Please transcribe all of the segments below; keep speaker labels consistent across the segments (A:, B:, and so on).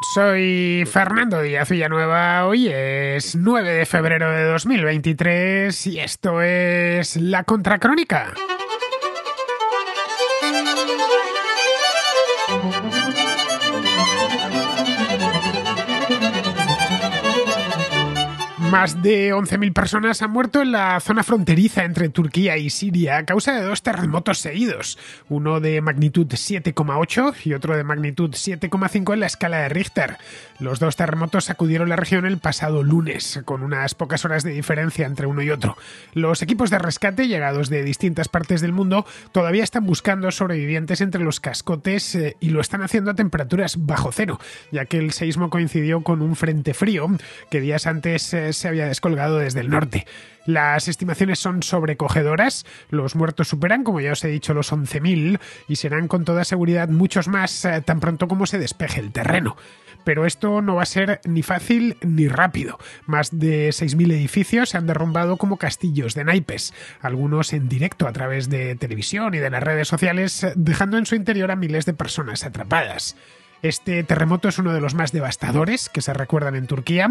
A: Soy Fernando Díaz Villanueva, hoy es 9 de febrero de 2023 y esto es La Contracrónica. Más de 11.000 personas han muerto en la zona fronteriza entre Turquía y Siria a causa de dos terremotos seguidos, uno de magnitud 7,8 y otro de magnitud 7,5 en la escala de Richter. Los dos terremotos sacudieron la región el pasado lunes, con unas pocas horas de diferencia entre uno y otro. Los equipos de rescate llegados de distintas partes del mundo todavía están buscando sobrevivientes entre los cascotes eh, y lo están haciendo a temperaturas bajo cero, ya que el seísmo coincidió con un frente frío que días antes eh, se había descolgado desde el norte. Las estimaciones son sobrecogedoras, los muertos superan, como ya os he dicho, los 11.000 y serán con toda seguridad muchos más eh, tan pronto como se despeje el terreno. Pero esto no va a ser ni fácil ni rápido. Más de 6.000 edificios se han derrumbado como castillos de naipes, algunos en directo a través de televisión y de las redes sociales, dejando en su interior a miles de personas atrapadas. Este terremoto es uno de los más devastadores que se recuerdan en Turquía.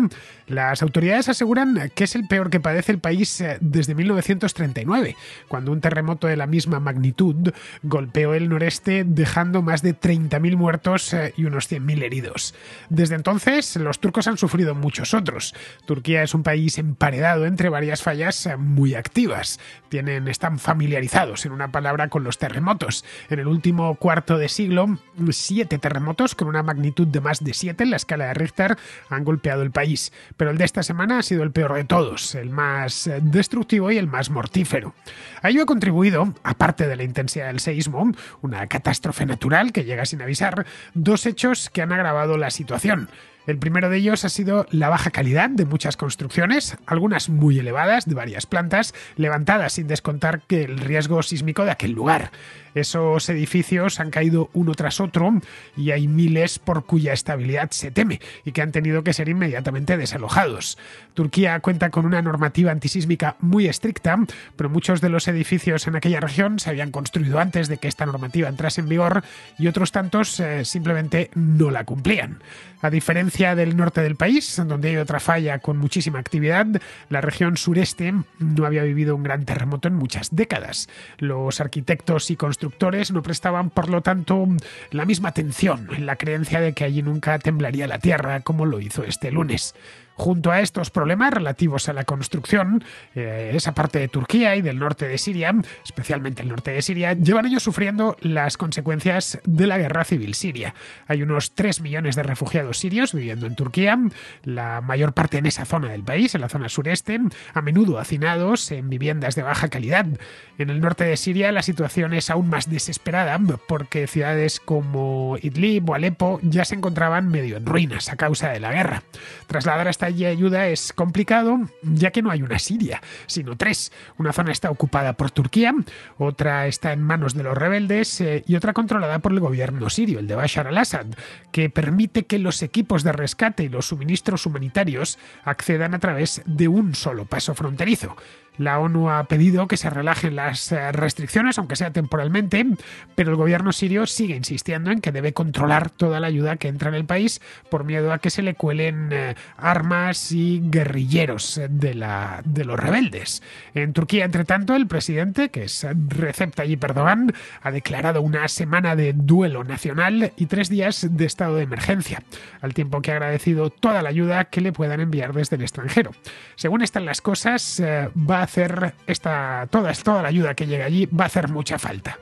A: Las autoridades aseguran que es el peor que padece el país eh, desde 1939, cuando un terremoto de la misma magnitud golpeó el noreste dejando más de 30.000 muertos eh, y unos 100.000 heridos. Desde entonces, los turcos han sufrido muchos otros. Turquía es un país emparedado entre varias fallas eh, muy activas. Tienen, están familiarizados, en una palabra, con los terremotos. En el último cuarto de siglo, siete terremotos con una magnitud de más de 7 en la escala de Richter han golpeado el país, pero el de esta semana ha sido el peor de todos, el más eh, destructivo y el más mortífero. A ello ha contribuido, aparte de la intensidad del seísmo, una catástrofe natural que llega sin avisar, dos hechos que han agravado la situación. El primero de ellos ha sido la baja calidad de muchas construcciones, algunas muy elevadas, de varias plantas, levantadas sin descontar que el riesgo sísmico de aquel lugar. Esos edificios han caído uno tras otro y hay miles por cuya estabilidad se teme y que han tenido que ser inmediatamente desalojados. Turquía cuenta con una normativa antisísmica muy estricta, pero muchos de los edificios en aquella región se habían construido antes de que esta normativa entrase en vigor y otros tantos eh, simplemente no la cumplían. A diferencia del norte del país, donde hay otra falla con muchísima actividad, la región sureste no había vivido un gran terremoto en muchas décadas. Los arquitectos y constructores no prestaban, por lo tanto, la misma atención en la creencia de que allí nunca temblaría la tierra como lo hizo este lunes. Junto a estos problemas relativos a la construcción, eh, esa parte de Turquía y del norte de Siria, especialmente el norte de Siria, llevan ellos sufriendo las consecuencias de la guerra civil siria. Hay unos 3 millones de refugiados sirios viviendo en Turquía, la mayor parte en esa zona del país, en la zona sureste, a menudo hacinados en viviendas de baja calidad. En el norte de Siria la situación es aún más desesperada porque ciudades como Idlib o Alepo ya se encontraban medio en ruinas a causa de la guerra. Trasladar a esta y ayuda es complicado, ya que no hay una Siria, sino tres. Una zona está ocupada por Turquía, otra está en manos de los rebeldes eh, y otra controlada por el gobierno sirio, el de Bashar al-Assad, que permite que los equipos de rescate y los suministros humanitarios accedan a través de un solo paso fronterizo. La ONU ha pedido que se relajen las eh, restricciones, aunque sea temporalmente, pero el gobierno sirio sigue insistiendo en que debe controlar toda la ayuda que entra en el país por miedo a que se le cuelen eh, armas y guerrilleros eh, de, la, de los rebeldes. En Turquía, entre tanto, el presidente, que es Recep Tayyip Erdogan, ha declarado una semana de duelo nacional y tres días de estado de emergencia, al tiempo que ha agradecido toda la ayuda que le puedan enviar desde el extranjero. Según están las cosas, va a hacer esta, toda, toda la ayuda que llega allí va a hacer mucha falta.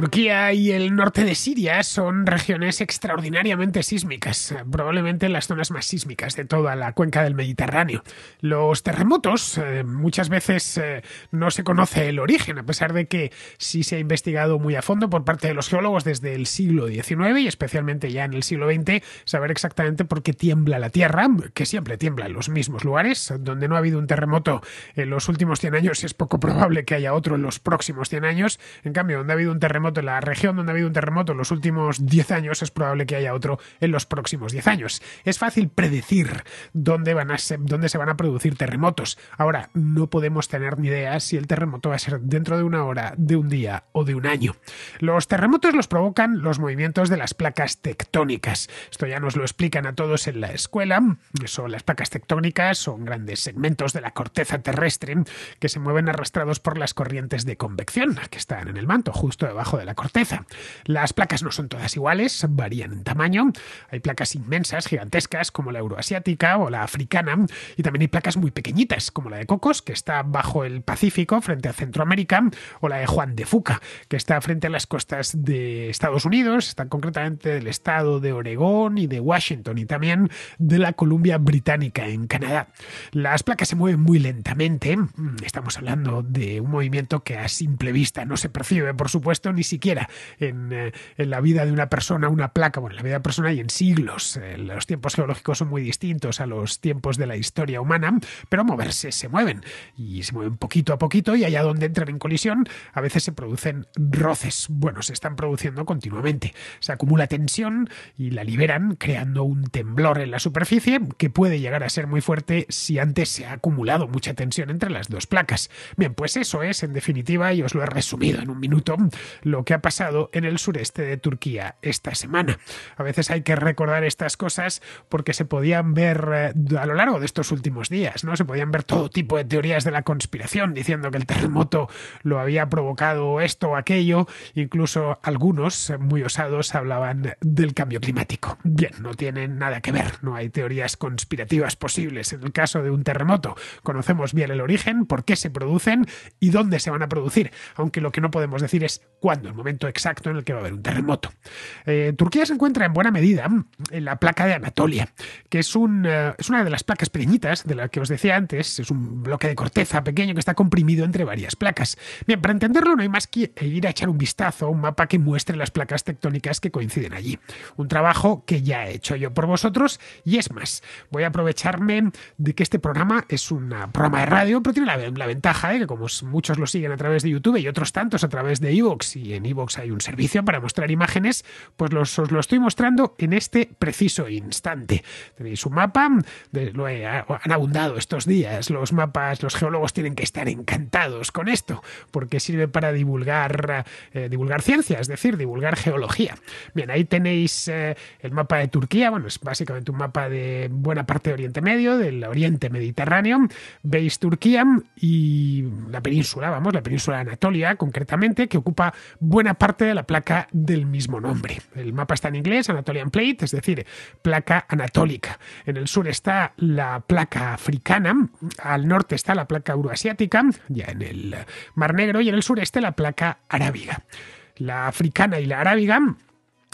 A: Turquía y el norte de Siria son regiones extraordinariamente sísmicas, probablemente las zonas más sísmicas de toda la cuenca del Mediterráneo. Los terremotos eh, muchas veces eh, no se conoce el origen, a pesar de que sí se ha investigado muy a fondo por parte de los geólogos desde el siglo XIX y especialmente ya en el siglo XX, saber exactamente por qué tiembla la Tierra, que siempre tiembla en los mismos lugares, donde no ha habido un terremoto en los últimos 100 años es poco probable que haya otro en los próximos 100 años, en cambio, donde ha habido un terremoto en la región donde ha habido un terremoto en los últimos 10 años, es probable que haya otro en los próximos 10 años. Es fácil predecir dónde, se, dónde se van a producir terremotos. Ahora, no podemos tener ni idea si el terremoto va a ser dentro de una hora, de un día o de un año. Los terremotos los provocan los movimientos de las placas tectónicas. Esto ya nos lo explican a todos en la escuela. Son las placas tectónicas son grandes segmentos de la corteza terrestre que se mueven arrastrados por las corrientes de convección que están en el manto, justo debajo de la corteza. Las placas no son todas iguales, varían en tamaño. Hay placas inmensas, gigantescas, como la euroasiática o la africana, y también hay placas muy pequeñitas, como la de Cocos, que está bajo el Pacífico, frente a Centroamérica, o la de Juan de Fuca, que está frente a las costas de Estados Unidos, está concretamente del estado de Oregón y de Washington, y también de la Columbia Británica, en Canadá. Las placas se mueven muy lentamente, mm, estamos hablando de un movimiento que a simple vista no se percibe, por supuesto, ni siquiera eh, en, la vida de una persona una placa, bueno, en la vida de una persona y en siglos. Eh, los tiempos geológicos son muy distintos a los tiempos de la historia humana, pero moverse se mueven y se mueven poquito a poquito y allá donde entran en colisión a veces se producen roces. Bueno, se están produciendo continuamente. Se acumula tensión y la liberan creando un temblor en la superficie que puede llegar a ser muy fuerte si antes se ha acumulado mucha tensión entre las dos placas. Bien, pues eso es en definitiva y os lo he resumido en un minuto lo que ha pasado en el sureste de Turquía esta semana. A veces hay que recordar estas cosas porque se podían ver eh, a lo largo de estos últimos días, ¿no? Se podían ver todo tipo de teorías de la conspiración diciendo que el terremoto lo había provocado esto o aquello, incluso algunos eh, muy osados hablaban del cambio climático. Bien, no tienen nada que ver, no hay teorías conspirativas posibles en el caso de un terremoto. Conocemos bien el origen, por qué se producen y dónde se van a producir, aunque lo que no podemos decir es el momento exacto en el que va a haber un terremoto. Eh, Turquía se encuentra en buena medida en la placa de Anatolia, que eh, es, una de las placas pequeñitas de la que os decía antes, es un bloque de corteza pequeño que está comprimido entre varias placas. Bien, para entenderlo no hay más que ir a echar un vistazo a un mapa que muestre las placas tectónicas que coinciden allí. Un trabajo que ya he hecho yo por vosotros y es más, voy a aprovecharme de que este programa es un programa de radio, pero tiene la, ventaja de eh, que como muchos lo siguen a través de YouTube y otros tantos a través de iVoox en iVoox hay un servicio para mostrar imágenes, pues los, os lo estoy mostrando en este preciso instante. Tenéis un mapa, lo han abundado estos días, los mapas, los geólogos tienen que estar encantados con esto, porque sirve para divulgar, eh, divulgar ciencia, es decir, divulgar geología. Bien, ahí tenéis eh, el mapa de Turquía, bueno, es básicamente un mapa de buena parte de Oriente Medio, del Oriente Mediterráneo, veis Turquía y la península, vamos, la península de Anatolia concretamente, que ocupa buena parte de la placa del mismo nombre. El mapa está en inglés, Anatolian Plate, es decir, placa anatólica. En el sur está la placa africana, al norte está la placa euroasiática, ya en el Mar Negro, y en el sureste la placa arábiga. La africana y la arábiga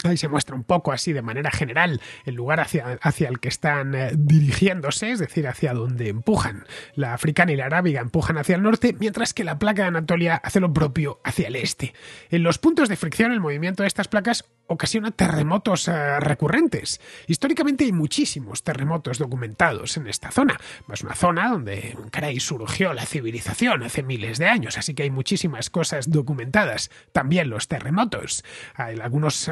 A: ahí se muestra un poco así de manera general el lugar hacia, hacia el que están eh, dirigiéndose, es decir, hacia donde empujan. La africana y la arábiga empujan hacia el norte, mientras que la placa de Anatolia hace lo propio hacia el este. En los puntos de fricción el movimiento de estas placas ocasiona terremotos eh, recurrentes. Históricamente hay muchísimos terremotos documentados en esta zona. Es una zona donde, surgió la civilización hace miles de años, así que hay muchísimas cosas documentadas. También los terremotos. Hay algunos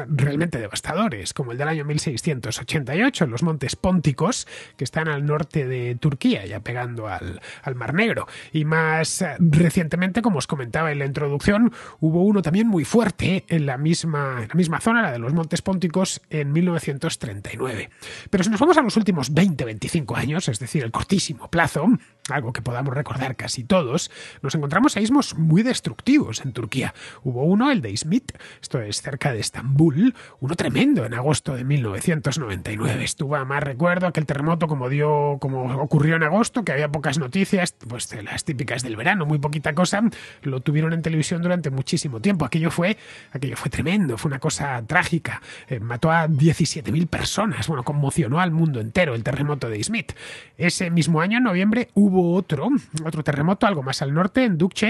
A: devastadores, como el del año 1688 en los montes Pónticos, que están al norte de Turquía, ya pegando al, Mar Negro. Y más eh, recientemente, como os comentaba en la introducción, hubo uno también muy fuerte en la misma, misma zona, la de los montes Pónticos, en 1939. Pero si nos vamos a los últimos 20-25 años, es decir, el cortísimo plazo, algo que podamos recordar casi todos, nos encontramos ismos muy destructivos en Turquía. Hubo uno, el de Izmit, esto es cerca de Estambul, uno tremendo en agosto de 1999. Estuvo a más recuerdo aquel terremoto como dio, como ocurrió en agosto, que había pocas noticias, pues las típicas del verano, muy poquita cosa. Lo tuvieron en televisión durante muchísimo tiempo. Aquello fue, aquello fue tremendo, fue una cosa trágica. Eh, mató a 17.000 personas. Bueno, conmocionó al mundo entero el terremoto de Smith. Ese mismo año, en noviembre, hubo otro, otro terremoto, algo más al norte, en Dukche,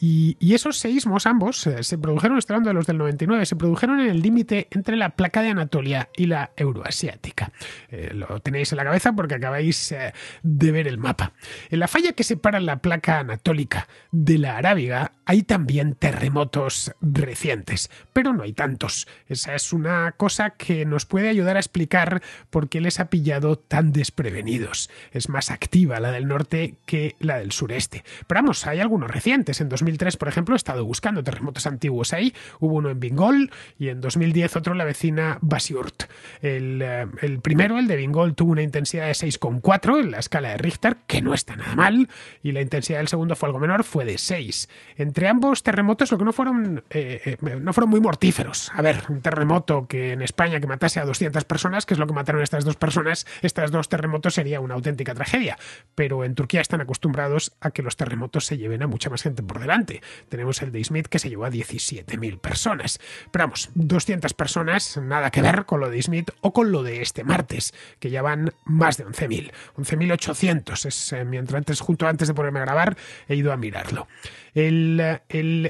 A: y, y esos seismos ambos eh, se produjeron, estoy hablando de los del 99, se produjeron en el límite entre la placa de Anatolia y la euroasiática. Eh, lo tenéis en la cabeza porque acabáis eh, de ver el mapa. En la falla que separa la placa anatólica de la arábiga hay también terremotos recientes, pero no hay tantos. Esa es una cosa que nos puede ayudar a explicar por qué les ha pillado tan desprevenidos. Es más activa la del norte que la del sureste. Pero vamos, hay algunos recientes. En 2003, por ejemplo, he estado buscando terremotos antiguos ahí. Hubo uno en Bingol y en 2010 otro la vecina Basiurt. Eh, el, primero, el de Bingol, tuvo una intensidad de 6,4 en la escala de Richter, que no está nada mal, y la intensidad del segundo fue algo menor, fue de 6. Entre ambos terremotos lo que no fueron, eh, eh, no fueron muy mortíferos. A ver, un terremoto que en España que matase a 200 personas, que es lo que mataron estas dos personas, estas dos terremotos sería una auténtica tragedia. Pero en Turquía están acostumbrados a que los terremotos se lleven a mucha más gente por delante. Tenemos el de Smith que se llevó a 17.000 personas. Pero vamos, 200 personas, nada que ver con lo de Smith o con lo de este martes, que ya van más de 11.000. 11.800 es eh, mientras antes, junto antes de ponerme a grabar, he ido a mirarlo. El,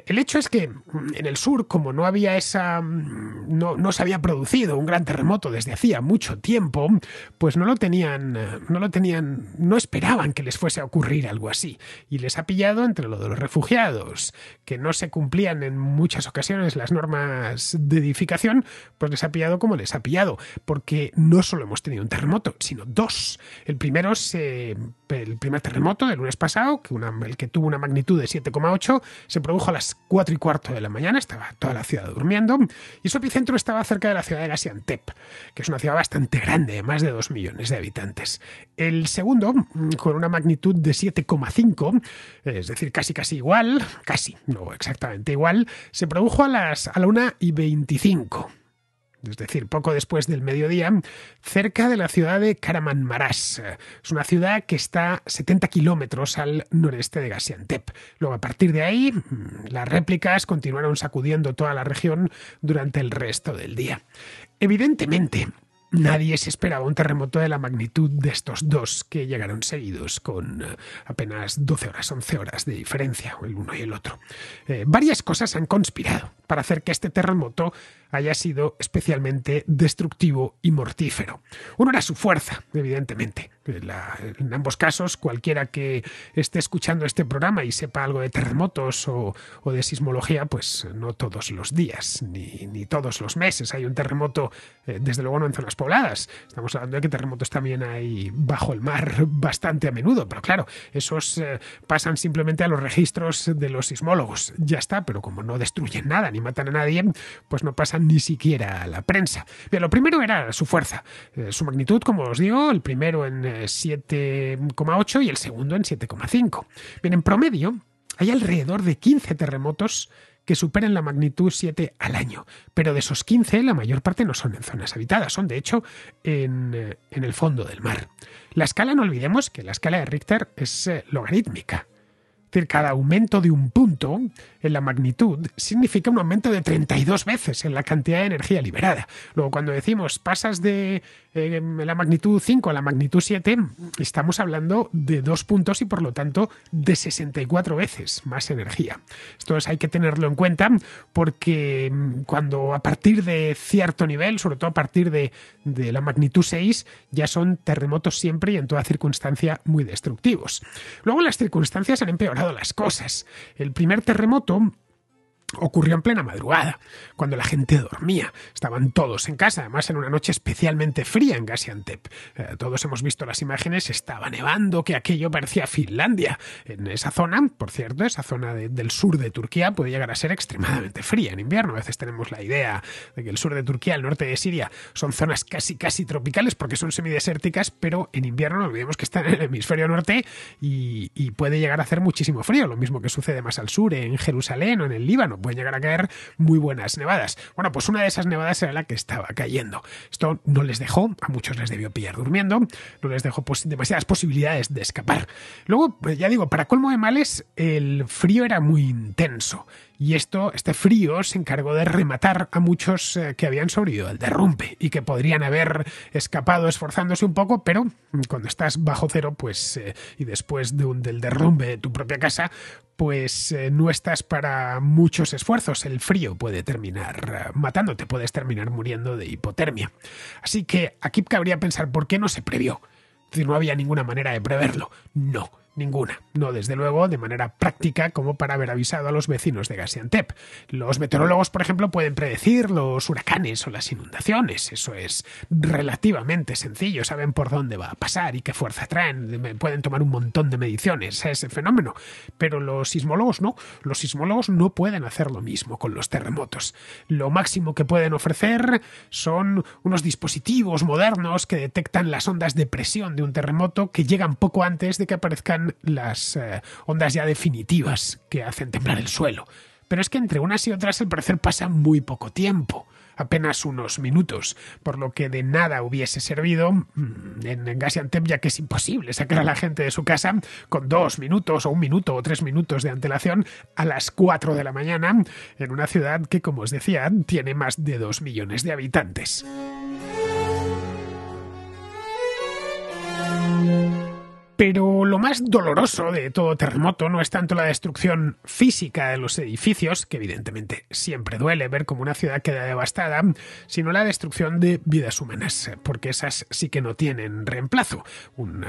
A: hecho es que mm, en el sur, como no había esa. Mm, no, no, se había producido un gran terremoto desde hacía mucho tiempo, pues no lo tenían. No lo tenían. No esperaban que les fuese a ocurrir algo así. Y les ha pillado entre lo de los refugiados, que no se cumplían en muchas ocasiones las normas de edificación pues les ha pillado como les ha pillado, porque no solo hemos tenido un terremoto, sino dos. El primero el primer terremoto del lunes pasado, que el que tuvo una magnitud de 7,8, se produjo a las 4 y cuarto de la mañana, estaba toda la ciudad durmiendo, y su epicentro estaba cerca de la ciudad de Gaziantep, que es una ciudad bastante grande, de más de 2 millones de habitantes. El segundo, con una magnitud de 7,5, es decir, casi casi igual, casi, no exactamente igual, se produjo a las a la 1 y 25 es decir, poco después del mediodía, cerca de la ciudad de Karamanmarás. Es una ciudad que está 70 kilómetros al noreste de Gaziantep. Luego, a partir de ahí, mm, las réplicas continuaron sacudiendo toda la región durante el resto del día. Evidentemente, Nadie se esperaba un terremoto de la magnitud de estos dos que llegaron seguidos con eh, apenas 12 horas, 11 horas de diferencia, el uno y el otro. Eh, varias cosas han conspirado para hacer que este terremoto haya sido especialmente destructivo y mortífero. Uno era su fuerza, evidentemente. en ambos casos, cualquiera que esté escuchando este programa y sepa algo de terremotos o, de sismología, pues no todos los días, ni, todos los meses hay un terremoto, eh, desde luego no en zonas pobladas. Estamos hablando de que terremotos también hay bajo el mar bastante a menudo, pero claro, esos eh, pasan simplemente a los registros de los sismólogos. Ya está, pero como no destruyen nada ni matan a nadie, pues no pasan ni siquiera a la prensa. Pero lo primero era su fuerza, eh, su magnitud, como os digo, el primero en 7,8 eh, y el segundo en 7,5. Bien, en promedio hay alrededor de 15 terremotos que superan la magnitud 7 al año. Pero de esos 15, la mayor parte no son en zonas habitadas, son de hecho en, eh, en el fondo del mar. La escala, no olvidemos que la escala de Richter es logarítmica decir, cada aumento de un punto en la magnitud significa un aumento de 32 veces en la cantidad de energía liberada. Luego, cuando decimos pasas de eh, la magnitud 5 a la magnitud 7, estamos hablando de dos puntos y por lo tanto de 64 veces más energía. Esto hay que tenerlo en cuenta porque mm, cuando a partir de cierto nivel, sobre todo a partir de, de la magnitud 6, ya son terremotos siempre y en toda circunstancia muy destructivos. Luego las circunstancias han empeorado las cosas. El primer terremoto Ocurrió en plena madrugada, cuando la gente dormía. Estaban todos en casa, además en una noche especialmente fría en Gaziantep. Eh, todos hemos visto las imágenes, estaba nevando, que aquello parecía Finlandia. En esa zona, por cierto, esa zona del sur de Turquía puede llegar a ser extremadamente fría en invierno. A veces tenemos la idea de que el sur de Turquía, el norte de Siria, son zonas casi casi tropicales porque son semidesérticas, pero en invierno no olvidemos que están en el hemisferio norte y, y puede llegar a hacer muchísimo frío. Lo mismo que sucede más al sur, en Jerusalén o en el Líbano pueden llegar a caer muy buenas nevadas. Bueno, pues una de esas nevadas era la que estaba cayendo. Esto no les dejó, a muchos les debió pillar durmiendo, no les dejó pues, demasiadas posibilidades de escapar. Luego, pues, ya digo, para colmo de males, el frío era muy intenso. Y esto, este frío se encargó de rematar a muchos eh, que habían sobrevivido al derrumbe y que podrían haber escapado esforzándose un poco, pero cuando estás bajo cero, pues, eh, y después de un, del derrumbe de tu propia casa, pues eh, no estás para muchos esfuerzos. El frío puede terminar eh, matándote, puedes terminar muriendo de hipotermia. Así que aquí cabría pensar por qué no se previó. Si no había ninguna manera de preverlo. No, Ninguna. No, desde luego, de manera práctica como para haber avisado a los vecinos de Gaziantep. Los meteorólogos, por ejemplo, pueden predecir los huracanes o las inundaciones. Eso es relativamente sencillo. Saben por dónde va a pasar y qué fuerza traen. Pueden tomar un montón de mediciones a ese fenómeno. Pero los sismólogos no. Los sismólogos no pueden hacer lo mismo con los terremotos. Lo máximo que pueden ofrecer son unos dispositivos modernos que detectan las ondas de presión de un terremoto que llegan poco antes de que aparezcan las eh, ondas ya definitivas que hacen temblar el suelo. Pero es que entre unas y otras el parecer pasa muy poco tiempo apenas unos minutos, por lo que de nada hubiese servido mm, en Gaziantep, ya que es imposible sacar a la gente de su casa con dos minutos o un minuto o tres minutos de antelación a las cuatro de la mañana en una ciudad que, como os decía, tiene más de dos millones de habitantes. Pero lo más doloroso de todo terremoto no es tanto la destrucción física de los edificios, que evidentemente siempre duele ver como una ciudad queda devastada, sino la destrucción de vidas humanas, porque esas sí que no tienen reemplazo. un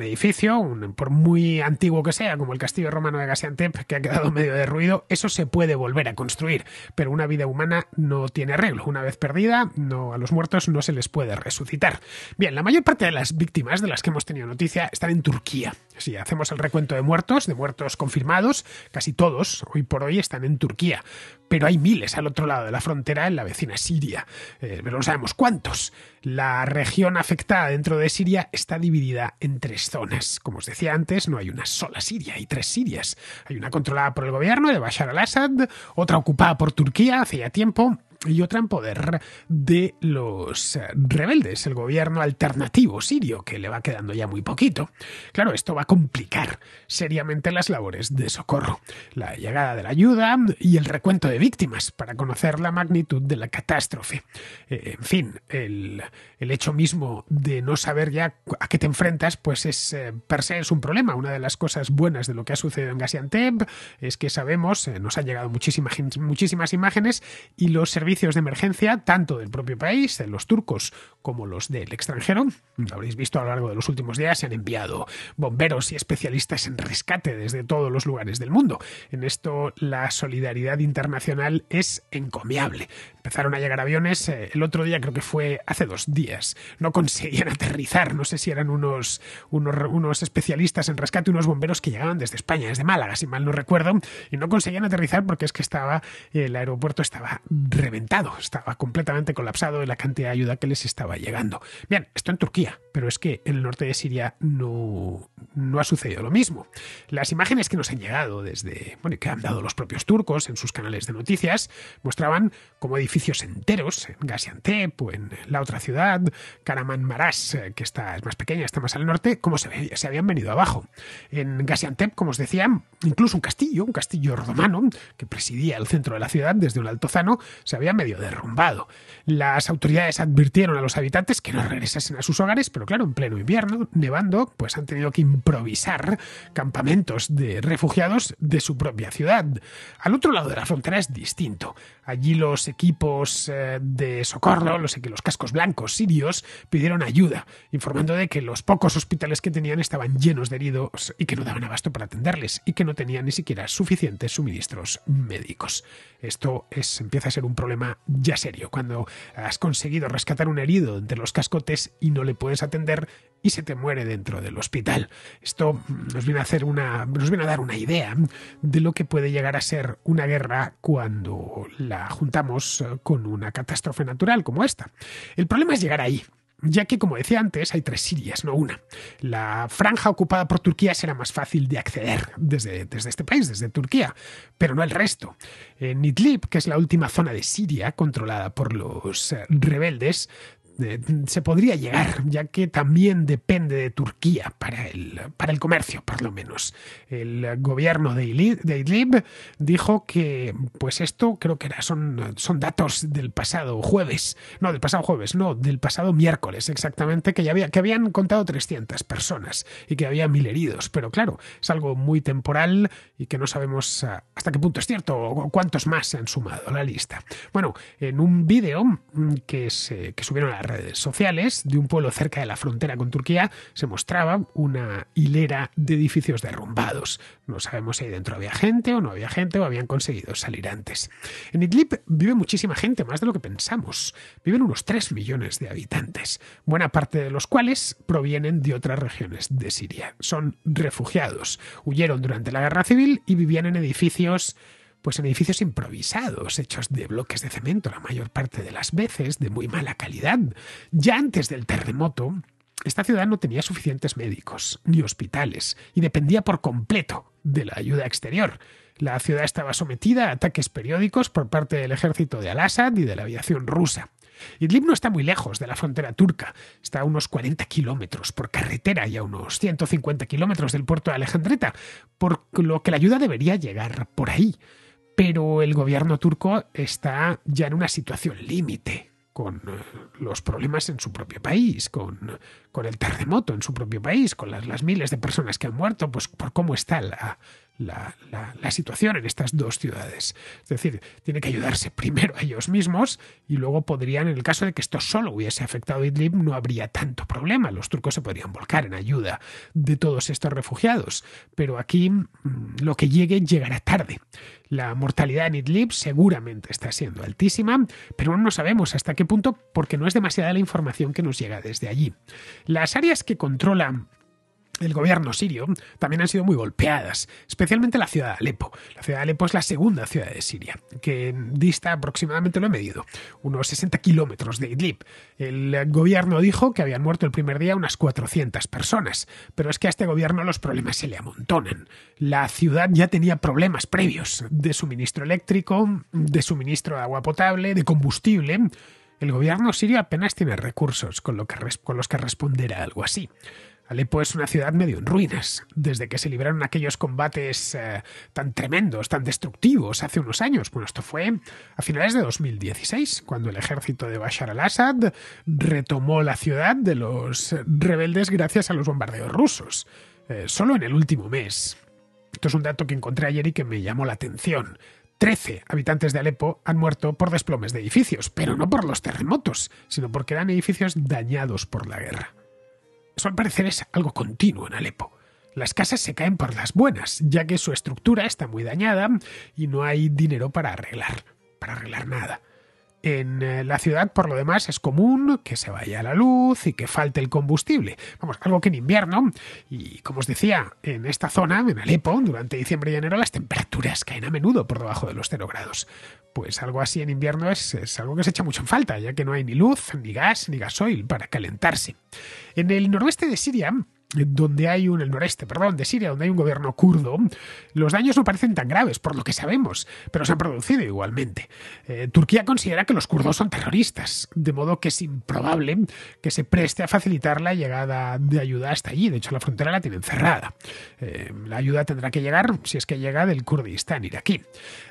A: edificio, por muy antiguo que sea, como el castillo romano de Gaziantep, que ha quedado medio derruido, eso se puede volver a construir, pero una vida humana no tiene arreglo. Una vez perdida, no, a los muertos no se les puede resucitar. Bien, la mayor parte de las víctimas de las que hemos tenido noticia están en Turquía. Si hacemos el recuento de muertos, de muertos confirmados, casi todos hoy por hoy están en Turquía, pero hay miles al otro lado de la frontera en la vecina Siria, eh, pero no sabemos cuántos. La región afectada dentro de Siria está dividida en tres zonas. Como os decía antes, no hay una sola Siria, hay tres Sirias. Hay una controlada por el gobierno de Bashar al-Assad, otra ocupada por Turquía hace ya tiempo, y otra en poder de los eh, rebeldes, el gobierno alternativo sirio, que le va quedando ya muy poquito. Claro, esto va a complicar seriamente las labores de socorro, la llegada de la ayuda y el recuento de víctimas para conocer la magnitud de la catástrofe. Eh, en fin, el, hecho mismo de no saber ya a qué te enfrentas, pues es eh, per se es un problema. Una de las cosas buenas de lo que ha sucedido en Gaziantep es que sabemos, nos han llegado muchísimas, muchísimas imágenes y los servicios servicios de emergencia, tanto del propio país, de los turcos, como los del extranjero. Lo habréis visto a lo largo de los últimos días, se han enviado bomberos y especialistas en rescate desde todos los lugares del mundo. En esto la solidaridad internacional es encomiable. Empezaron a llegar aviones eh, el otro día, creo que fue hace dos días. No conseguían aterrizar, no sé si eran unos, unos, especialistas en rescate, unos bomberos que llegaban desde España, desde Málaga, si mal no recuerdo, y no conseguían aterrizar porque es que estaba, el aeropuerto estaba reventado estaba completamente colapsado de la cantidad de ayuda que les estaba llegando. Bien, esto en Turquía, pero es que en el norte de Siria no, no ha sucedido lo mismo. Las imágenes que nos han llegado desde, bueno, que han dado los propios turcos en sus canales de noticias, mostraban como edificios enteros en Gaziantep o en la otra ciudad, Karaman Maras, eh, que está, es más pequeña, está más al norte, como se, se habían venido abajo. En Gaziantep, como os decía, incluso un castillo, un castillo romano que presidía el centro de la ciudad desde un altozano, se había medio derrumbado. Las autoridades advirtieron a los habitantes que no regresasen a sus hogares, pero claro, en pleno invierno, nevando, pues han tenido que improvisar campamentos de refugiados de su propia ciudad. Al otro lado de la frontera es distinto. Allí los equipos eh, de socorro, los, los cascos blancos sirios, pidieron ayuda, informando de que los pocos hospitales que tenían estaban llenos de heridos y que no daban abasto para atenderles y que no tenían ni siquiera suficientes suministros médicos. Esto es, empieza a ser un problema ya serio, cuando has conseguido rescatar un herido entre los cascotes y no le puedes atender y se te muere dentro del hospital. Esto nos viene a hacer una nos viene a dar una idea de lo que puede llegar a ser una guerra cuando la juntamos con una catástrofe natural como esta. El problema es llegar ahí, ya que, como decía antes, hay tres Sirias, no una. La franja ocupada por Turquía será más fácil de acceder desde, desde este país, desde Turquía, pero no el resto. En Idlib, que es la última zona de Siria controlada por los eh, rebeldes, se podría llegar, ya que también depende de Turquía para el, para el comercio, por lo menos. El gobierno de Idlib, dijo que, pues esto creo que era, son, datos del pasado jueves, no, del pasado jueves, no, del pasado miércoles exactamente, que, ya había, que habían contado 300 personas y que había mil heridos, pero claro, es algo muy temporal y que no sabemos ah, hasta qué punto es cierto o cuántos más se han sumado a la lista. Bueno, en un vídeo que, se, que subieron a la redes sociales de un pueblo cerca de la frontera con Turquía se mostraba una hilera de edificios derrumbados. No sabemos si ahí dentro había gente o no había gente o habían conseguido salir antes. En Idlib vive muchísima gente, más de lo que pensamos. Viven unos 3 millones de habitantes, buena parte de los cuales provienen de otras regiones de Siria. Son refugiados, huyeron durante la guerra civil y vivían en edificios pues en edificios improvisados, hechos de bloques de cemento la mayor parte de las veces, de muy mala calidad. Ya antes del terremoto, esta ciudad no tenía suficientes médicos ni hospitales y dependía por completo de la ayuda exterior. La ciudad estaba sometida a ataques periódicos por parte del ejército de Al-Assad y de la aviación rusa. Idlib no está muy lejos de la frontera turca, está a unos 40 kilómetros por carretera y a unos 150 kilómetros del puerto de Alejandreta, por lo que la ayuda debería llegar por ahí pero el gobierno turco está ya en una situación límite con eh, los problemas en su propio país, con, con el terremoto en su propio país, con las, las miles de personas que han muerto, pues por cómo está la, la, situación en estas dos ciudades. Es decir, tiene que ayudarse primero a ellos mismos y luego podrían, en el caso de que esto solo hubiese afectado a Idlib, no habría tanto problema. Los turcos se podrían volcar en ayuda de todos estos refugiados. Pero aquí mm, lo que llegue llegará tarde. La mortalidad en Idlib seguramente está siendo altísima, pero aún no sabemos hasta qué punto porque no es demasiada la información que nos llega desde allí. Las áreas que controlan el gobierno sirio también han sido muy golpeadas, especialmente la ciudad de Alepo. La ciudad de Alepo es la segunda ciudad de Siria, que dista aproximadamente, lo he medido, unos 60 kilómetros de Idlib. El gobierno dijo que habían muerto el primer día unas 400 personas, pero es que a este gobierno los problemas se le amontonan. La ciudad ya tenía problemas previos de suministro eléctrico, de suministro de agua potable, de combustible. El gobierno sirio apenas tiene recursos con, con los que responder a algo así. Alepo es una ciudad medio en ruinas, desde que se libraron aquellos combates eh, tan tremendos, tan destructivos hace unos años. Bueno, esto fue a finales de 2016, cuando el ejército de Bashar al-Assad retomó la ciudad de los rebeldes gracias a los bombardeos rusos, eh, solo en el último mes. Esto es un dato que encontré ayer y que me llamó la atención. Trece habitantes de Alepo han muerto por desplomes de edificios, pero no por los terremotos, sino porque eran edificios dañados por la guerra. Eso al parecer es algo continuo en Alepo. Las casas se caen por las buenas, ya que su estructura está muy dañada y no hay dinero para arreglar, para arreglar nada en eh, la ciudad, por lo demás, es común que se vaya la luz y que falte el combustible. Vamos, algo que en invierno, y como os decía, en esta zona, en Alepo, durante diciembre y enero, las temperaturas caen a menudo por debajo de los 0 grados. Pues algo así en invierno es, es algo que se echa mucho en falta, ya que no hay ni luz, ni gas, ni gasoil para calentarse. En el noroeste de Siria, donde hay un, el noreste, perdón, de Siria, donde hay un gobierno kurdo, los daños no parecen tan graves, por lo que sabemos, pero se han producido igualmente. Eh, Turquía considera que los kurdos son terroristas, de modo que es improbable que se preste a facilitar la llegada de ayuda hasta allí. De hecho, la frontera la tienen cerrada. Eh, la ayuda tendrá que llegar, si es que llega, del Kurdistán iraquí.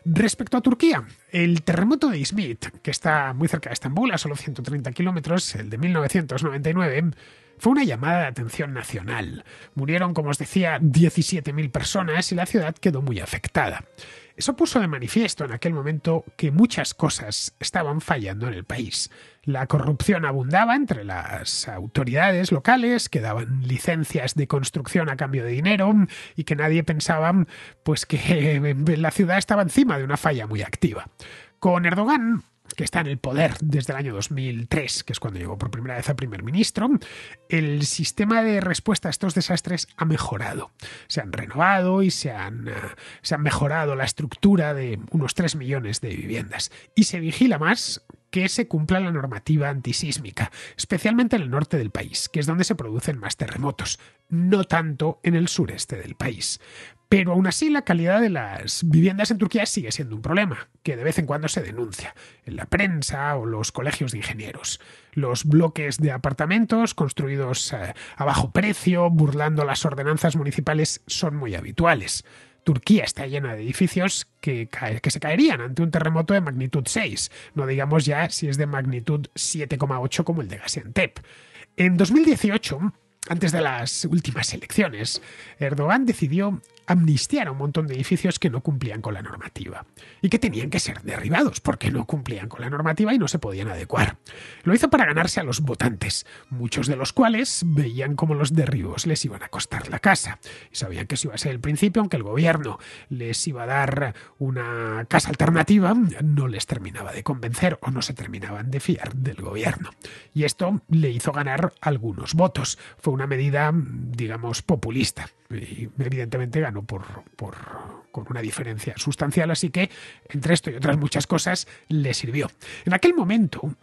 A: Respecto a Turquía, el terremoto de Izmit, que está muy cerca de Estambul, a solo 130 kilómetros, el de 1999, fue una llamada de atención nacional. Murieron, como os decía, 17.000 personas y la ciudad quedó muy afectada. Eso puso de manifiesto en aquel momento que muchas cosas estaban fallando en el país. La corrupción abundaba entre las autoridades locales que daban licencias de construcción a cambio de dinero y que nadie pensaba pues que la ciudad estaba encima de una falla muy activa. Con Erdogan que está en el poder desde el año 2003, que es cuando llegó por primera vez a primer ministro, el sistema de respuesta a estos desastres ha mejorado. Se han renovado y se han, eh, se han mejorado la estructura de unos 3 millones de viviendas. Y se vigila más que se cumpla la normativa antisísmica, especialmente en el norte del país, que es donde se producen más terremotos, no tanto en el sureste del país. Pero aún así la calidad de las viviendas en Turquía sigue siendo un problema, que de vez en cuando se denuncia, en la prensa o los colegios de ingenieros. Los bloques de apartamentos construidos eh, a bajo precio, burlando las ordenanzas municipales, son muy habituales. Turquía está llena de edificios que, se caerían ante un terremoto de magnitud 6, no digamos ya si es de magnitud 7,8 como el de Gaziantep. En 2018, antes de las últimas elecciones, Erdogan decidió amnistiar a un montón de edificios que no cumplían con la normativa y que tenían que ser derribados porque no cumplían con la normativa y no se podían adecuar. Lo hizo para ganarse a los votantes, muchos de los cuales veían cómo los derribos les iban a costar la casa y sabían que si iba a ser el principio, aunque el gobierno les iba a dar una casa alternativa, no les terminaba de convencer o no se terminaban de fiar del gobierno. Y esto le hizo ganar algunos votos una medida, digamos, populista. Y evidentemente ganó por, por, con una diferencia sustancial, así que entre esto y otras muchas cosas le sirvió. En aquel momento,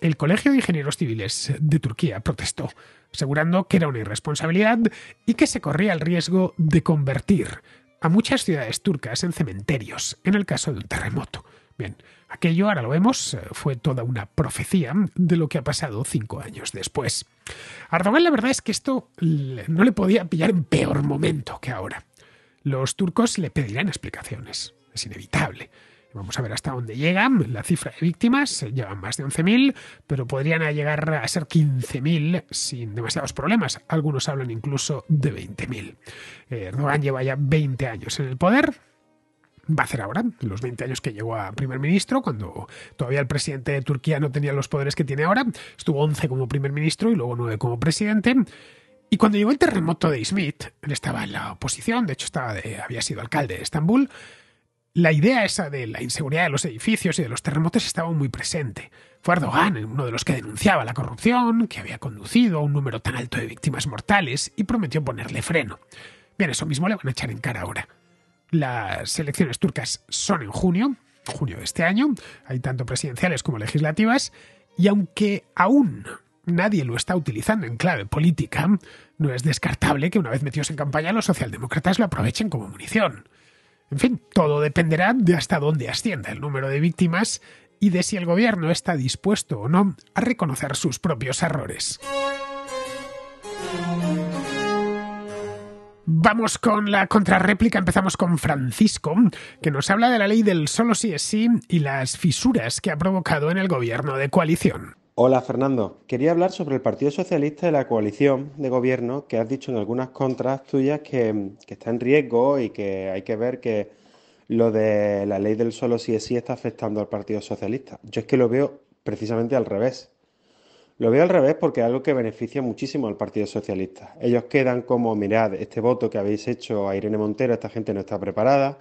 A: el Colegio de Ingenieros Civiles de Turquía protestó, asegurando que era una irresponsabilidad y que se corría el riesgo de convertir a muchas ciudades turcas en cementerios en el caso de un terremoto. Bien, Aquello, ahora lo vemos, eh, fue toda una profecía de lo que ha pasado cinco años después. A Erdogan la verdad es que esto no le podía pillar en peor momento que ahora. Los turcos le pedirán explicaciones, es inevitable. Vamos a ver hasta dónde llegan. La cifra de víctimas eh, llevan más de 11.000, pero podrían llegar a ser 15.000 sin demasiados problemas. Algunos hablan incluso de 20.000. Eh, Erdogan lleva ya 20 años en el poder va a hacer ahora, en los 20 años que llegó a primer ministro, cuando todavía el presidente de Turquía no tenía los poderes que tiene ahora, estuvo 11 como primer ministro y luego 9 como presidente. Y cuando llegó el terremoto de Izmit, él estaba en la oposición, de hecho estaba había sido alcalde de Estambul, la idea esa de la inseguridad de los edificios y de los terremotos estaba muy presente. Fue Erdogan, uno de los que denunciaba la corrupción, que había conducido a un número tan alto de víctimas mortales, y prometió ponerle freno. Bien, eso mismo le van a echar en cara ahora. Las elecciones turcas son en junio, junio de este año, hay tanto presidenciales como legislativas, y aunque aún nadie lo está utilizando en clave política, no es descartable que una vez metidos en campaña los socialdemócratas lo aprovechen como munición. En fin, todo dependerá de hasta dónde ascienda el número de víctimas y de si el gobierno está dispuesto o no a reconocer sus propios errores. Vamos con la contrarréplica, empezamos con Francisco, que nos habla de la ley del solo sí es sí y las fisuras que ha provocado en el gobierno de coalición.
B: Hola Fernando, quería hablar sobre el Partido Socialista de la coalición de gobierno que has dicho en algunas contras tuyas que, que está en riesgo y que hay que ver que lo de la ley del solo sí es sí está afectando al Partido Socialista. Yo es que lo veo precisamente al revés. Lo veo al revés porque es algo que beneficia muchísimo al Partido Socialista. Ellos quedan como, mirad, este voto que habéis hecho a Irene Montero, esta gente no está preparada,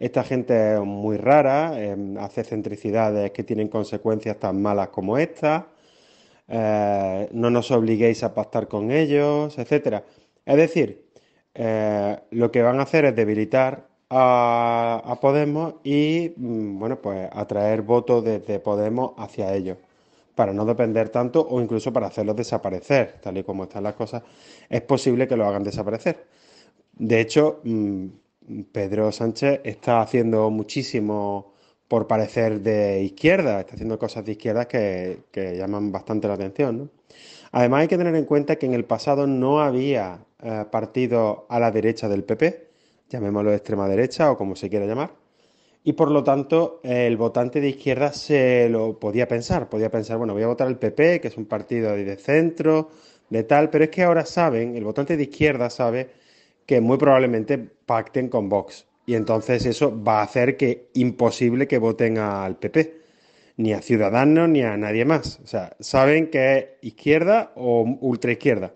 B: esta gente es muy rara, em, hace centricidades que tienen consecuencias tan malas como esta, eh, no nos obliguéis a pactar con ellos, etcétera. Es decir, eh, lo que van a hacer es debilitar a, a Podemos y, mm, bueno, pues atraer votos desde Podemos hacia ellos para no depender tanto o incluso para hacerlos desaparecer, tal y como están las cosas, es posible que lo hagan desaparecer. De hecho, mm, Pedro Sánchez está haciendo muchísimo por parecer de izquierda, está haciendo cosas de izquierda que, llaman bastante la atención. Además hay que tener en cuenta que en el pasado no había eh, partido a la derecha del PP, llamémoslo de extrema derecha o como se quiera llamar, y por lo tanto el votante de izquierda se lo podía pensar, podía pensar, bueno, voy a votar al PP, que es un partido de centro, de tal, pero es que ahora saben, el votante de izquierda sabe que muy probablemente pacten con Vox y entonces eso va a hacer que imposible que voten al PP, ni a Ciudadanos, ni a nadie más. O sea, saben que es izquierda o ultraizquierda.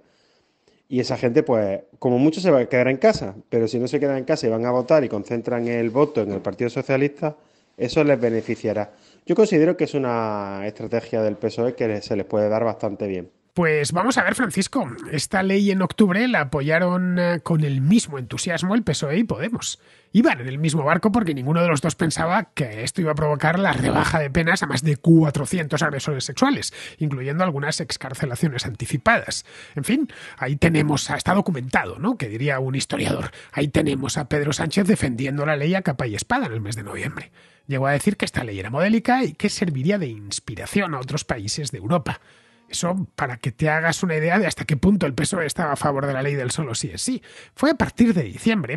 B: Y esa gente, pues, como mucho se va a quedar en casa, pero si no se quedan en casa y van a votar y concentran el voto en el Partido Socialista, eso les beneficiará. Yo considero que es una estrategia del PSOE que se les puede dar bastante bien.
A: Pues vamos a ver, Francisco, esta ley en octubre la apoyaron eh, con el mismo entusiasmo el PSOE y Podemos. Iban en el mismo barco porque ninguno de los dos pensaba que esto iba a provocar la rebaja de penas a más de 400 agresores sexuales, incluyendo algunas excarcelaciones anticipadas. En fin, ahí tenemos, está documentado, ¿no? Que diría un historiador, ahí tenemos a Pedro Sánchez defendiendo la ley a capa y espada en el mes de noviembre. Llegó a decir que esta ley era modélica y que serviría de inspiración a otros países de Europa. Eso para que te hagas una idea de hasta qué punto el PSOE estaba a favor de la ley del solo sí es sí. Fue a partir de diciembre,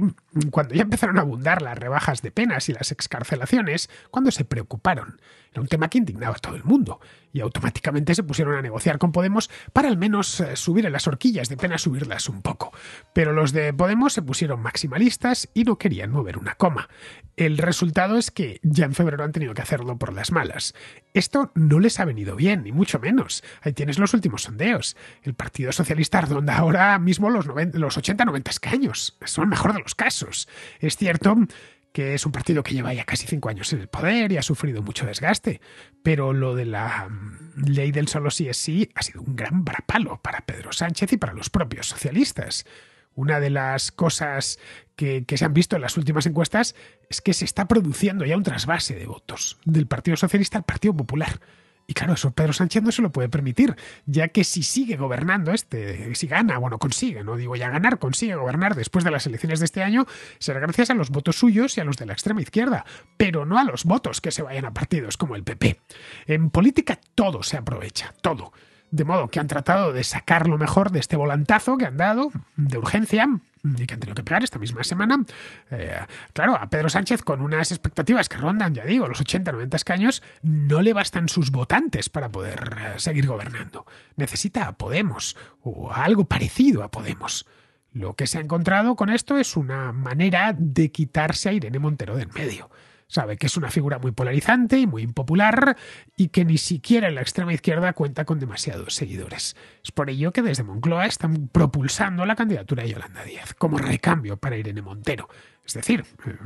A: cuando ya empezaron a abundar las rebajas de penas y las excarcelaciones, cuando se preocuparon. Era un tema que indignaba a todo el mundo, y automáticamente se pusieron a negociar con Podemos para al menos eh, subir en las horquillas, de pena subirlas un poco. Pero los de Podemos se pusieron maximalistas y no querían mover una coma. El resultado es que ya en febrero han tenido que hacerlo por las malas. Esto no les ha venido bien, ni mucho menos. Ahí tienes los últimos sondeos. El Partido Socialista ronda ahora mismo los, los 80-90 escaños. Son el mejor de los casos. Es cierto que es un partido que lleva ya casi cinco años en el poder y ha sufrido mucho desgaste, pero lo de la mm, ley del solo sí es sí ha sido un gran brapalo para Pedro Sánchez y para los propios socialistas. Una de las cosas que, se han visto en las últimas encuestas es que se está produciendo ya un trasvase de votos del Partido Socialista al Partido Popular. Y claro, eso Pedro Sánchez no se lo puede permitir, ya que si sigue gobernando este, si gana, bueno, consigue, no digo ya ganar, consigue gobernar después de las elecciones de este año, será gracias a los votos suyos y a los de la extrema izquierda, pero no a los votos que se vayan a partidos como el PP. En política todo se aprovecha, todo. De modo que han tratado de sacar lo mejor de este volantazo que han dado, de urgencia, y que han tenido que pegar esta misma semana, eh, claro, a Pedro Sánchez con unas expectativas que rondan, ya digo, los 80, 90 escaños, no le bastan sus votantes para poder eh, seguir gobernando. Necesita a Podemos o algo parecido a Podemos. Lo que se ha encontrado con esto es una manera de quitarse a Irene Montero del medio sabe que es una figura muy polarizante y muy impopular y que ni siquiera en la extrema izquierda cuenta con demasiados seguidores. Es por ello que desde Moncloa están propulsando la candidatura de Yolanda Díaz como recambio para Irene Montero, es decir, eh,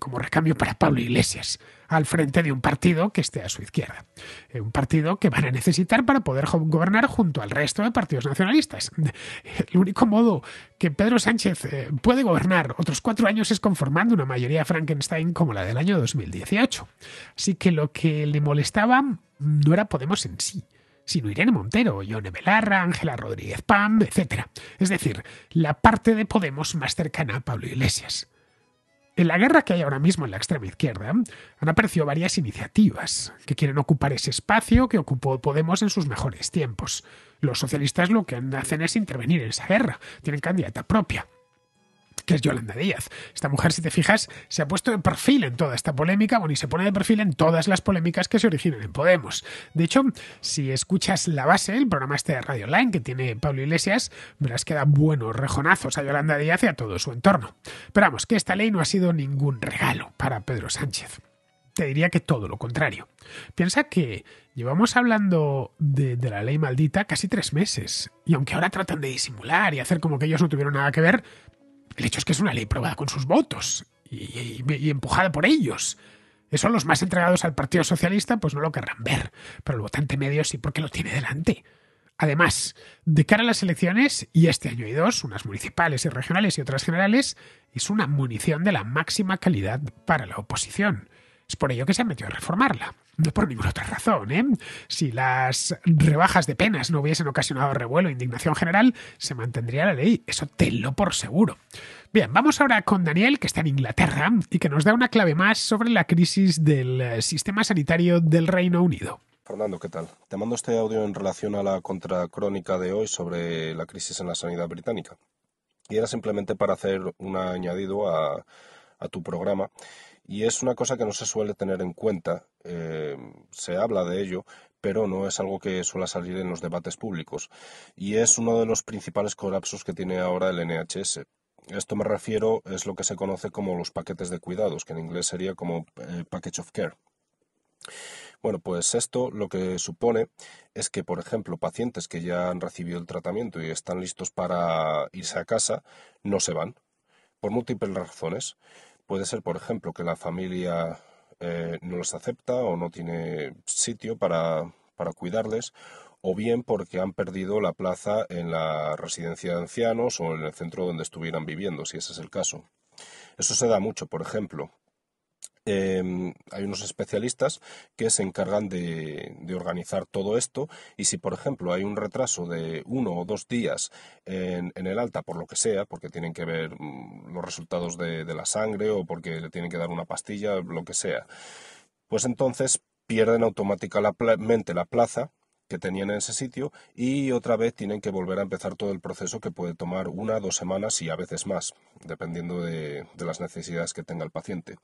A: como recambio para Pablo Iglesias, al frente de un partido que esté a su izquierda. Eh, un partido que van a necesitar para poder gobernar junto al resto de partidos nacionalistas. El único modo que Pedro Sánchez eh, puede gobernar otros cuatro años es conformando una mayoría Frankenstein como la del año 2018. Así que lo que le molestaba no era Podemos en sí, sino Irene Montero, Yone Belarra, Ángela Rodríguez Pam, etc. Es decir, la parte de Podemos más cercana a Pablo Iglesias. En la guerra que hay ahora mismo en la extrema izquierda han aparecido varias iniciativas que quieren ocupar ese espacio que ocupó Podemos en sus mejores tiempos. Los socialistas lo que hacen es intervenir en esa guerra, tienen candidata propia que es Yolanda Díaz. Esta mujer, si te fijas, se ha puesto de perfil en toda esta polémica, bueno, y se pone de perfil en todas las polémicas que se originan en Podemos. De hecho, si escuchas La Base, el programa este de Radio Online que tiene Pablo Iglesias, verás que da buenos rejonazos a Yolanda Díaz y a todo su entorno. Pero vamos, que esta ley no ha sido ningún regalo para Pedro Sánchez te diría que todo lo contrario. Piensa que llevamos hablando de, de, la ley maldita casi tres meses, y aunque ahora tratan de disimular y hacer como que ellos no tuvieron nada que ver, el hecho es que es una ley probada con sus votos y, empujada por ellos. Eso los más entregados al Partido Socialista pues no lo querrán ver, pero el votante medio sí porque lo tiene delante. Además, de cara a las elecciones, y este año hay dos, unas municipales y regionales y otras generales, es una munición de la máxima calidad para la oposición. Es por ello que se ha metido a reformarla. No por ninguna otra razón, ¿eh? Si las rebajas de penas no hubiesen ocasionado revuelo e indignación general, se mantendría la ley. Eso tenlo por seguro. Bien, vamos ahora con Daniel, que está en Inglaterra y que nos da una clave más sobre la crisis del eh, sistema sanitario del Reino Unido.
C: Fernando, ¿qué tal? Te mando este audio en relación a la contracrónica de hoy sobre la crisis en la sanidad británica. Y era simplemente para hacer un añadido a, a tu programa y es una cosa que no se suele tener en cuenta, eh, se habla de ello, pero no es algo que suele salir en los debates públicos. Y es uno de los principales colapsos que tiene ahora el NHS. Esto me refiero es lo que se conoce como los paquetes de cuidados, que en inglés sería como eh, package of care. Bueno, pues esto lo que supone es que, por ejemplo, pacientes que ya han recibido el tratamiento y están listos para irse a casa, no se van, por múltiples razones. Puede ser, por ejemplo, que la familia eh, no los acepta o no tiene sitio para, para cuidarles, o bien porque han perdido la plaza en la residencia de ancianos o en el centro donde estuvieran viviendo, si ese es el caso. Eso se da mucho, por ejemplo. Em, hay unos especialistas que se encargan de, organizar todo esto y si, por ejemplo, hay un retraso de uno o dos días en, el alta, por lo que sea, porque tienen que ver mm, los resultados de, la sangre o porque le tienen que dar una pastilla, lo que sea, pues entonces pierden automáticamente la plaza que tenían en ese sitio y otra vez tienen que volver a empezar todo el proceso que puede tomar una, o dos semanas y a veces más, dependiendo de las necesidades que tenga el paciente.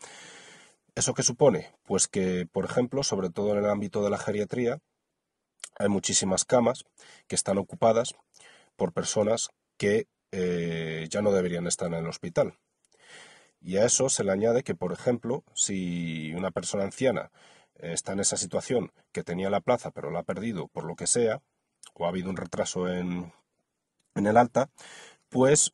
C: ¿Eso qué supone? Pues que, por ejemplo, sobre todo en el ámbito de la geriatría, hay muchísimas camas que están ocupadas por personas que eh, ya no deberían estar en el hospital. Y a eso se le añade que, por ejemplo, si una persona anciana eh, está en esa situación que tenía la plaza pero la ha perdido por lo que sea, o ha habido un retraso en, en el alta, pues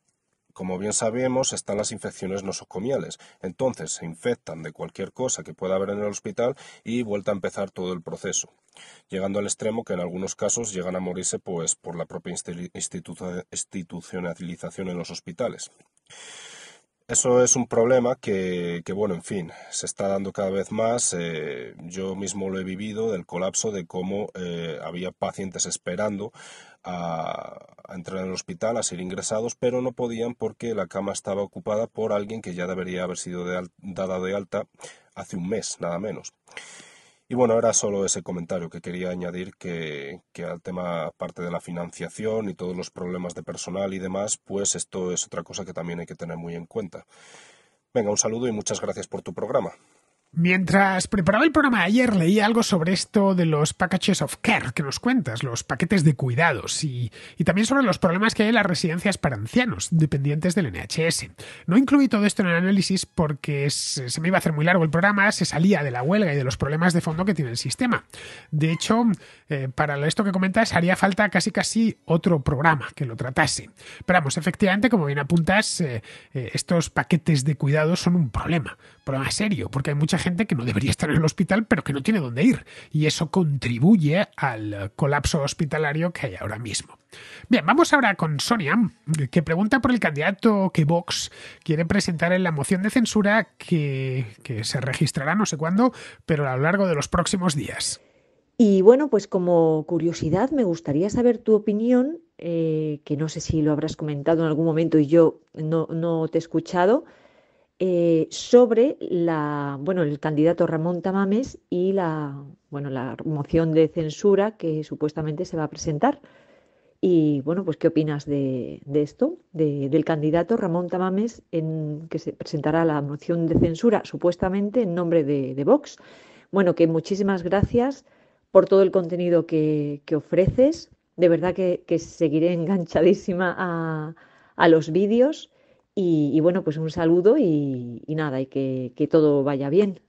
C: como bien sabemos, están las infecciones nosocomiales. Entonces, se infectan de cualquier cosa que pueda haber en el hospital y vuelta a empezar todo el proceso, llegando al extremo que en algunos casos llegan a morirse pues por la propia institucionalización en los hospitales. Eso es un problema que, bueno, en fin, se está dando cada vez más. Eh, yo mismo lo he vivido, del colapso de cómo eh, había pacientes esperando a, entrar en el hospital, a ser ingresados, pero no podían porque la cama estaba ocupada por alguien que ya debería haber sido dado dada de alta hace un mes, nada menos. Y bueno, era solo ese comentario que quería añadir que, que al tema aparte de la financiación y todos los problemas de personal y demás, pues esto es otra cosa que también hay que tener muy en cuenta. Venga, un saludo y muchas gracias por tu programa.
A: Mientras preparaba el programa de ayer leí algo sobre esto de los packages of care que nos cuentas, los paquetes de cuidados y, también sobre los problemas que hay en las residencias para ancianos dependientes del NHS. No incluí todo esto en el análisis porque se, me iba a hacer muy largo el programa, se salía de la huelga y de los problemas de fondo que tiene el sistema. De hecho, eh, para esto que comentas haría falta casi casi otro programa que lo tratase. Pero vamos, efectivamente, como bien apuntas, eh, eh, estos paquetes de cuidados son un problema serio, porque hay mucha gente que no debería estar en el hospital, pero que no tiene dónde ir. Y eso contribuye al colapso hospitalario que hay ahora mismo. Bien, vamos ahora con Sonia, que pregunta por el candidato que Vox quiere presentar en la moción de censura que, se registrará no sé cuándo, pero a lo largo de los próximos días. Y bueno, pues como curiosidad, me gustaría saber tu opinión, eh, que no sé si lo habrás comentado en algún momento y yo no, no te he escuchado, eh, sobre la, bueno, el candidato Ramón Tamames y la, bueno, la moción de censura que supuestamente se va a presentar. Y bueno, pues ¿qué opinas de, esto? del candidato Ramón Tamames en, que se presentará la moción de censura supuestamente en nombre de, Vox. Bueno, que muchísimas gracias por todo el contenido que, ofreces. De verdad que, seguiré enganchadísima a, a los vídeos. Y, bueno, pues un saludo y, nada, y que, que todo vaya bien.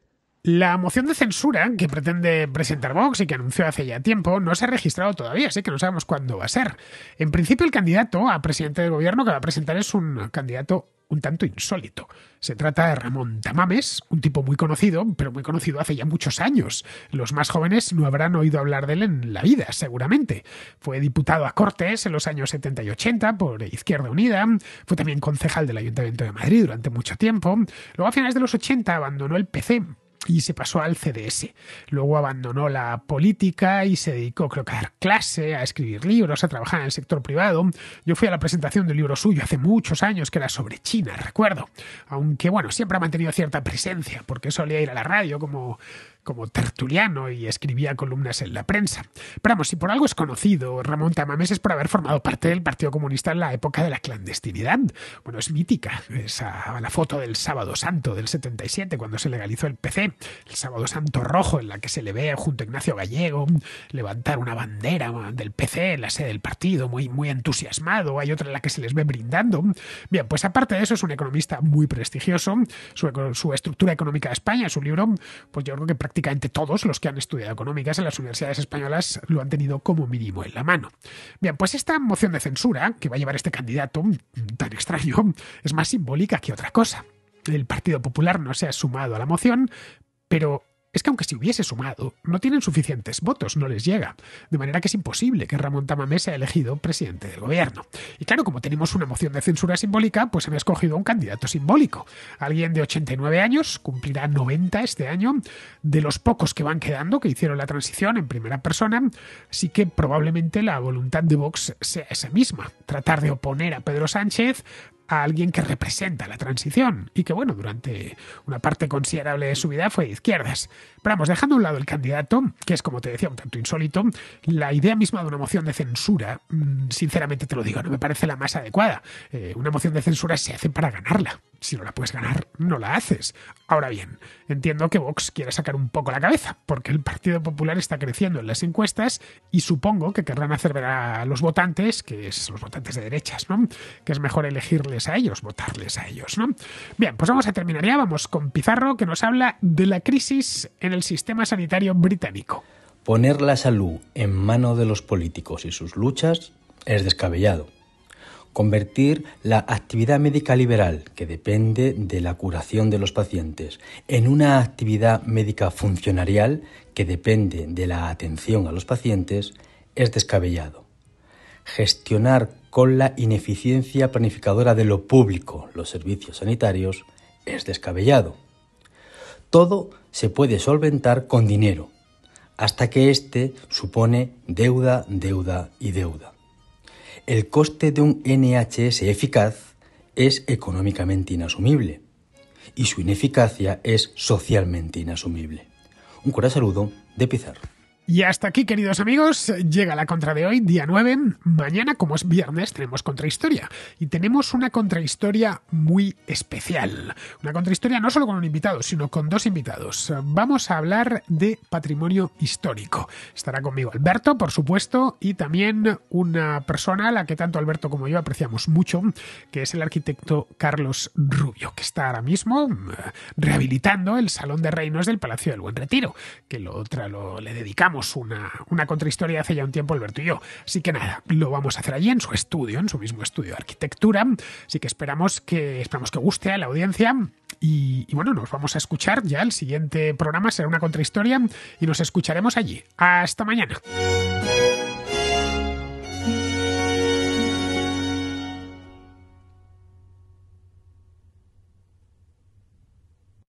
A: La moción de censura que pretende presentar Vox y que anunció hace ya tiempo no se ha registrado todavía, así que no sabemos cuándo va a ser. En principio, el candidato a presidente del gobierno que va a presentar es un candidato un tanto insólito. Se trata de Ramón Tamames, un tipo muy conocido, pero muy conocido hace ya muchos años. Los más jóvenes no habrán oído hablar de él en la vida, seguramente. Fue diputado a Cortes en los años 70 y 80 por Izquierda Unida, fue también concejal del Ayuntamiento de Madrid durante mucho tiempo. Luego a finales de los 80 abandonó el PC y se pasó al CDS. Luego abandonó la política y se dedicó, creo que a dar clase, a escribir libros, a trabajar en el sector privado. Yo fui a la presentación del libro suyo hace muchos años, que era sobre China, recuerdo. Aunque bueno, siempre ha mantenido cierta presencia, porque solía ir a la radio como como tertuliano y escribía columnas en la prensa. Pero vamos, si por algo es conocido Ramón Tamames es por haber formado parte del Partido Comunista en la época de la clandestinidad. Bueno, es mítica esa, la foto del Sábado Santo del 77, cuando se legalizó el PC, el Sábado Santo Rojo, en la que se le ve junto a Ignacio Gallego levantar una bandera del PC en la sede del partido, muy, muy entusiasmado. Hay otra en la que se les ve brindando. Bien, pues aparte de eso, es un economista muy prestigioso. Su, su estructura económica de España, su libro, pues yo creo que prácticamente prácticamente todos los que han estudiado económicas en las universidades españolas lo han tenido como mínimo en la mano. Bien, pues esta moción de censura que va a llevar este candidato mm, tan extraño es más simbólica que otra cosa. El Partido Popular no se ha sumado a la moción, pero es que aunque se hubiese sumado, no tienen suficientes votos, no les llega. De manera que es imposible que Ramón Tamamé sea elegido presidente del gobierno. Y claro, como tenemos una moción de censura simbólica, pues se me ha escogido un candidato simbólico. Alguien de 89 años, cumplirá 90 este año, de los pocos que van quedando, que hicieron la transición en primera persona, sí que probablemente la voluntad de Vox sea esa misma. Tratar de oponer a Pedro Sánchez, a alguien que representa la transición y que, bueno, durante una parte considerable de su vida fue de izquierdas. Pero vamos, dejando a un lado el candidato, que es, como te decía, un tanto insólito, la idea misma de una moción de censura, mm, sinceramente te lo digo, no me parece la más adecuada. Eh, una moción de censura se hace para ganarla si no la puedes ganar, no la haces. Ahora bien, entiendo que Vox quiera sacar un poco la cabeza, porque el Partido Popular está creciendo en las encuestas y supongo que querrán hacer ver a los votantes, que es los votantes de derechas, ¿no? Que es mejor elegirles a ellos, votarles a ellos, ¿no? Bien, pues vamos a terminar ya, vamos con Pizarro, que nos habla de la
C: crisis en el sistema sanitario británico. Poner la salud en mano de los políticos y sus luchas es descabellado Convertir la actividad médica liberal, que depende de la curación de los pacientes, en una actividad médica funcionarial, que depende de la atención a los pacientes, es descabellado. Gestionar con la ineficiencia planificadora de lo público los servicios sanitarios es descabellado. Todo se puede solventar con dinero, hasta que éste supone deuda, deuda y deuda el coste de un NHS eficaz es económicamente inasumible y su ineficacia es socialmente inasumible. Un cordial saludo de Pizarro.
A: Y hasta aquí, queridos amigos, llega la contra de hoy, día 9. Mañana, como es viernes, tenemos contrahistoria. Y tenemos una contrahistoria muy especial. Una contrahistoria no solo con un invitado, sino con dos invitados. Vamos a hablar de patrimonio histórico. Estará conmigo Alberto, por supuesto, y también una persona a la que tanto Alberto como yo apreciamos mucho, que es el arquitecto Carlos Rubio, que está ahora mismo eh, rehabilitando el Salón de Reinos del Palacio del Buen Retiro, que lo, otra lo le dedicamos una, una contrahistoria hace ya un tiempo, Alberto y yo. Así que nada, lo vamos a hacer allí en su estudio, en su mismo estudio de arquitectura. Así que esperamos que, esperamos que guste a la audiencia. Y, y, bueno, nos vamos a escuchar ya. El siguiente programa será una contrahistoria y nos escucharemos allí. Hasta mañana.